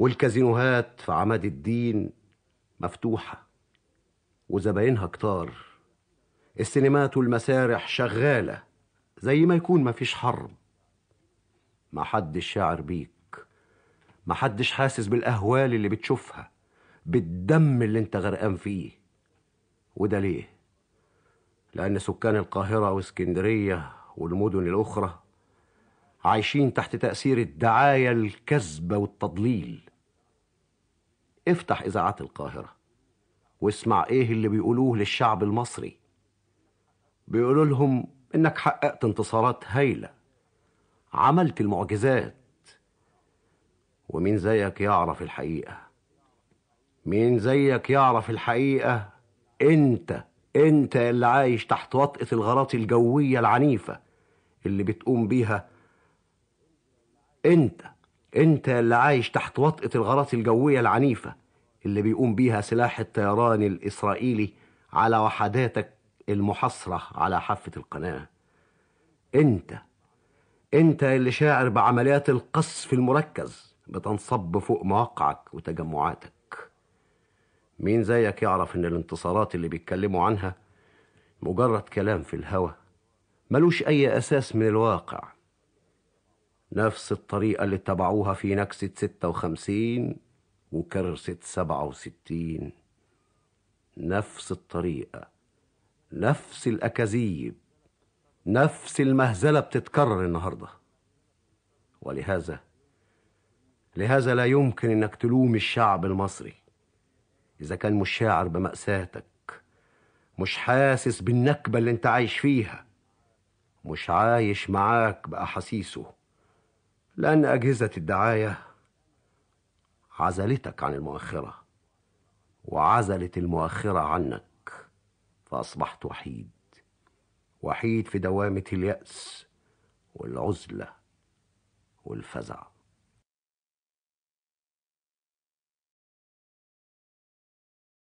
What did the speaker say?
والكازينوهات في عماد الدين مفتوحة وزباينها كتار السينمات والمسارح شغالة زي ما يكون مفيش حرب محدش شاعر بيك محدش حاسس بالأهوال اللي بتشوفها بالدم اللي انت غرقان فيه وده ليه؟ لأن سكان القاهرة واسكندرية والمدن الأخرى عايشين تحت تأثير الدعاية الكذبة والتضليل افتح إذاعات القاهرة واسمع إيه اللي بيقولوه للشعب المصري بيقولوا لهم إنك حققت انتصارات هايلة عملت المعجزات ومين زيك يعرف الحقيقة مين زيك يعرف الحقيقة أنت أنت اللي عايش تحت وطأة الغراط الجوية العنيفة اللي بتقوم بيها انت انت اللي عايش تحت وطأة الغارات الجوية العنيفة اللي بيقوم بيها سلاح الطيران الإسرائيلي على وحداتك المحصرة على حافة القناة انت انت اللي شاعر بعمليات القصف المركز بتنصب فوق مواقعك وتجمعاتك مين زيك يعرف ان الانتصارات اللي بيتكلموا عنها مجرد كلام في الهوى ملوش اي اساس من الواقع نفس الطريقة اللي اتبعوها في نكسة 56 وكرسة 67 نفس الطريقة نفس الأكاذيب نفس المهزلة بتتكرر النهاردة ولهذا لهذا لا يمكن انك تلوم الشعب المصري اذا كان مش شاعر بمأساتك مش حاسس بالنكبة اللي انت عايش فيها مش عايش معاك بأحاسيسه لأن أجهزة الدعاية عزلتك عن المؤخرة وعزلت المؤخرة عنك فأصبحت وحيد وحيد في دوامة اليأس والعزلة والفزع